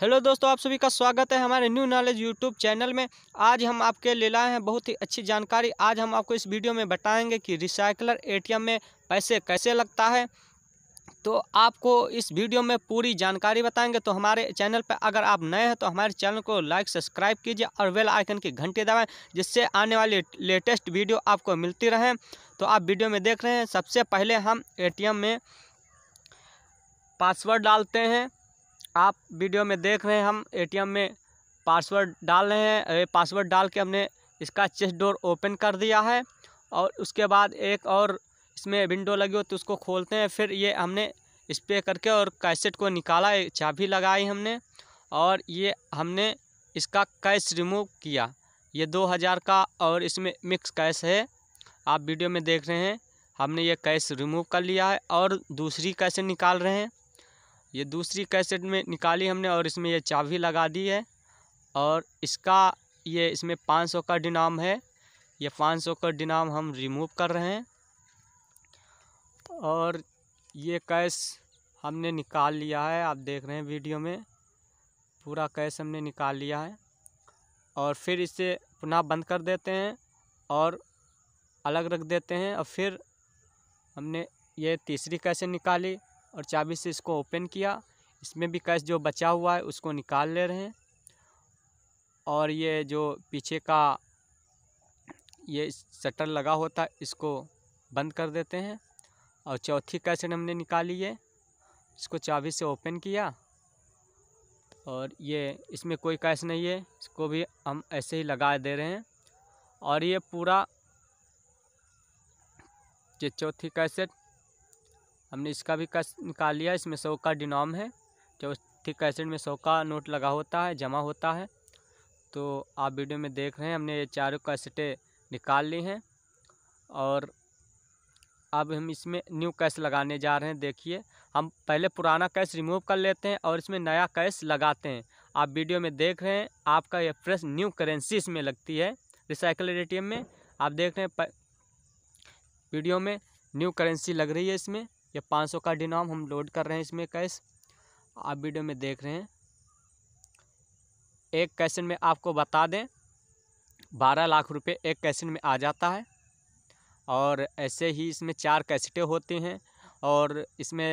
hello दोस्तों आप सभी का स्वागत है हमारे न्यू नॉलेज यूट्यूब चैनल में आज हम आपके ले लाए हैं बहुत ही अच्छी जानकारी आज हम आपको इस वीडियो में बताएंगे कि रिसाइकलर एटीएम में पैसे कैसे लगता है तो आपको इस वीडियो में पूरी जानकारी बताएंगे तो हमारे चैनल पर अगर आप नए हैं तो हमारे चैनल को लाइक सब्सक्राइब कीजिए और वेल आइकन की घंटी दबाएं जिससे आने वाली लेटेस्ट वीडियो आपको मिलती रहें तो आप वीडियो में देख रहे हैं सबसे पहले हम एटीएम में पासवर्ड डालते हैं आप वीडियो में देख रहे हैं हम एटीएम में पासवर्ड डाल रहे हैं पासवर्ड डाल के हमने इसका चेस्ट डोर ओपन कर दिया है और उसके बाद एक और इसमें विंडो लगी हो तो उसको खोलते हैं फिर ये हमने स्प्रे करके और कैसेट को निकाला चाबी लगाई हमने और ये हमने इसका कैश रिमूव किया ये दो हज़ार का और इसमें मिक्स कैश है आप वीडियो में देख रहे हैं हमने ये कैश रिमूव कर लिया है और दूसरी कैसे निकाल रहे हैं ये दूसरी कैसेट में निकाली हमने और इसमें ये चाबी लगा दी है और इसका ये इसमें पाँच सौ का डिनाम है ये पाँच सौ का डिनाम हम रिमूव कर रहे हैं और ये कैश हमने निकाल लिया है आप देख रहे हैं वीडियो में पूरा कैश हमने निकाल लिया है और फिर इसे पुनः बंद कर देते हैं और अलग रख देते हैं और फिर हमने ये तीसरी कैसे निकाली और चाबी से इसको ओपन किया इसमें भी कैश जो बचा हुआ है उसको निकाल ले रहे हैं और ये जो पीछे का ये शटर लगा होता है इसको बंद कर देते हैं और चौथी कैसेट हमने निकाली है इसको चाबी से ओपन किया और ये इसमें कोई कैश नहीं है इसको भी हम ऐसे ही लगा दे रहे हैं और ये पूरा ये चौथी कैसेट हमने इसका भी कस निकाल लिया इसमें सौ का डिनॉम है जो थिक कैसेट में सौ का नोट लगा होता है जमा होता है तो आप वीडियो में देख रहे हैं हमने ये चारों कैसेटें निकाल ली हैं और अब हम इसमें न्यू कैश लगाने जा रहे हैं देखिए हम पहले पुराना कैश रिमूव कर लेते हैं और इसमें नया कैश लगाते हैं आप वीडियो में देख रहे हैं आपका ये फ्रेश न्यू करेंसी इसमें लगती है रिसाइकल ए में आप देख रहे हैं वीडियो में न्यू करेंसी लग रही है इसमें ये 500 का डिनॉम हम लोड कर रहे हैं इसमें कैश आप वीडियो में देख रहे हैं एक कैशन में आपको बता दें बारह लाख रुपए एक कैशन में आ जाता है और ऐसे ही इसमें चार कैसेटें होती हैं और इसमें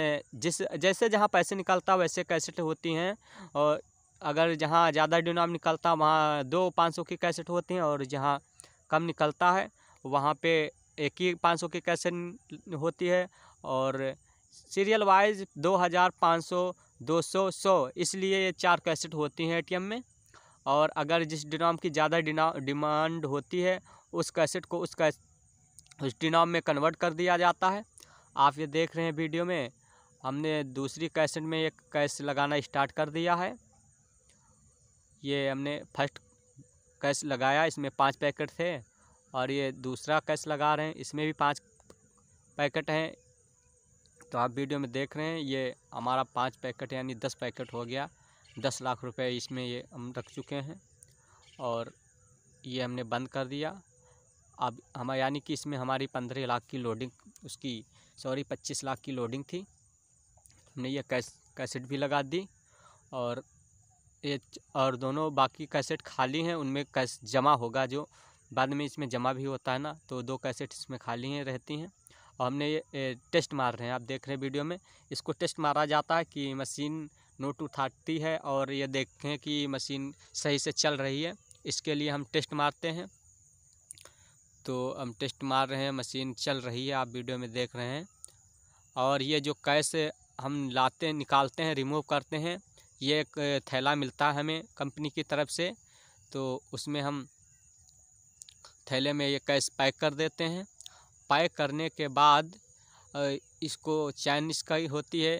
जिस जैसे जहाँ पैसे निकलता वैसे कैसेट होती हैं और अगर जहाँ ज़्यादा डिनॉम निकलता वहाँ दो पाँच सौ की कैसेट होती हैं और जहाँ कम निकलता है वहाँ पे एक ही पाँच सौ की कैसेट होती है और सीरियल वाइज दो हज़ार पाँच सौ दो सौ सौ इसलिए ये चार कैसेट होती हैं एटीएम में और अगर जिस डिनाम की ज़्यादा डिमांड होती है उस कैसेट को उस कैस उस डिनाम में कन्वर्ट कर दिया जाता है आप ये देख रहे हैं वीडियो में हमने दूसरी कैसेट में एक कैश लगाना स्टार्ट कर दिया है ये हमने फर्स्ट कैश लगाया इसमें पाँच पैकेट थे और ये दूसरा कैश लगा रहे हैं इसमें भी पाँच पैकेट हैं तो आप वीडियो में देख रहे हैं ये हमारा पाँच पैकेट यानी दस पैकेट हो गया दस लाख रुपए इसमें ये हम रख चुके हैं और ये हमने बंद कर दिया अब हम यानी कि इसमें हमारी पंद्रह लाख की लोडिंग उसकी सॉरी पच्चीस लाख की लोडिंग थी हमने ये कैस कैसेट भी लगा दी और ये और दोनों बाकी कैसेट खाली हैं उनमें कैस जमा होगा जो बाद में इसमें जमा भी होता है ना तो दो कैसेट इसमें खाली हैं रहती हैं और हमने ये टेस्ट मार रहे हैं आप देख रहे हैं वीडियो में इसको टेस्ट मारा जाता है कि मशीन नो टू थर्टी है और ये देखें कि मशीन सही से चल रही है इसके लिए हम टेस्ट मारते हैं तो हम टेस्ट मार रहे हैं मशीन चल रही है आप वीडियो में देख रहे हैं और ये जो कैश हम लाते निकालते हैं रिमूव करते हैं ये एक थैला मिलता है हमें कंपनी की तरफ से तो उसमें हम थैले में ये कैश पैक कर देते हैं सफाई करने के बाद इसको चैन इसकी होती है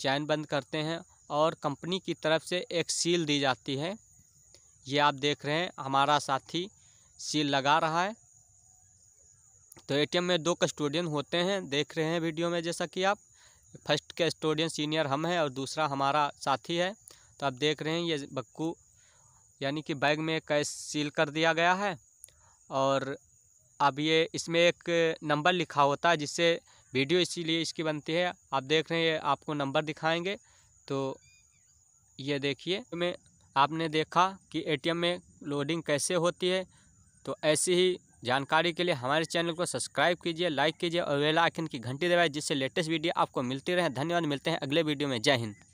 चैन बंद करते हैं और कंपनी की तरफ से एक सील दी जाती है ये आप देख रहे हैं हमारा साथी सील लगा रहा है तो एटीएम में दो कस्टोडियन होते हैं देख रहे हैं वीडियो में जैसा कि आप फर्स्ट कस्टोडियन सीनियर हम हैं और दूसरा हमारा साथी है तो आप देख रहे हैं ये बक्कू यानी कि बैग में कैश सील कर दिया गया है और अब ये इसमें एक नंबर लिखा होता है जिससे वीडियो इसीलिए इसकी बनती है आप देख रहे हैं आपको नंबर दिखाएंगे तो ये देखिए में आपने देखा कि एटीएम में लोडिंग कैसे होती है तो ऐसी ही जानकारी के लिए हमारे चैनल को सब्सक्राइब कीजिए लाइक कीजिए और वेला आखिर की घंटी दबाए जिससे लेटेस्ट वीडियो आपको मिलती रहे धन्यवाद मिलते हैं अगले वीडियो में जय हिंद